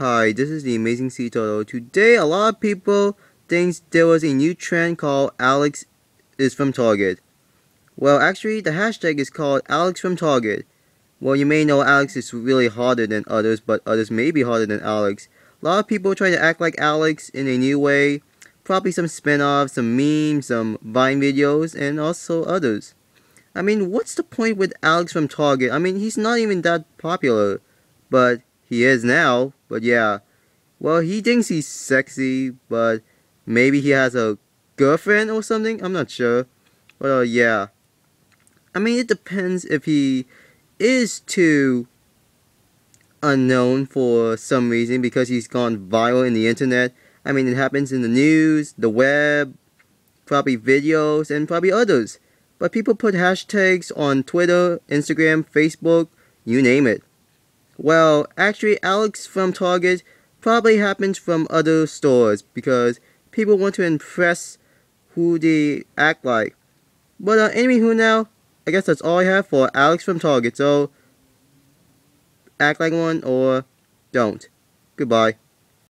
Hi, this is the amazing sea turtle. Today, a lot of people thinks there was a new trend called Alex is from Target. Well, actually, the hashtag is called Alex from Target. Well, you may know Alex is really harder than others, but others may be harder than Alex. A lot of people try to act like Alex in a new way. Probably some spin-offs, some memes, some Vine videos, and also others. I mean, what's the point with Alex from Target? I mean, he's not even that popular. But he is now, but yeah. Well, he thinks he's sexy, but maybe he has a girlfriend or something? I'm not sure. But uh, yeah. I mean, it depends if he is too unknown for some reason because he's gone viral in the internet. I mean, it happens in the news, the web, probably videos, and probably others. But people put hashtags on Twitter, Instagram, Facebook, you name it. Well, actually, Alex from Target probably happens from other stores because people want to impress who they act like. But uh, anyway, who now? I guess that's all I have for Alex from Target. So act like one or don't. Goodbye.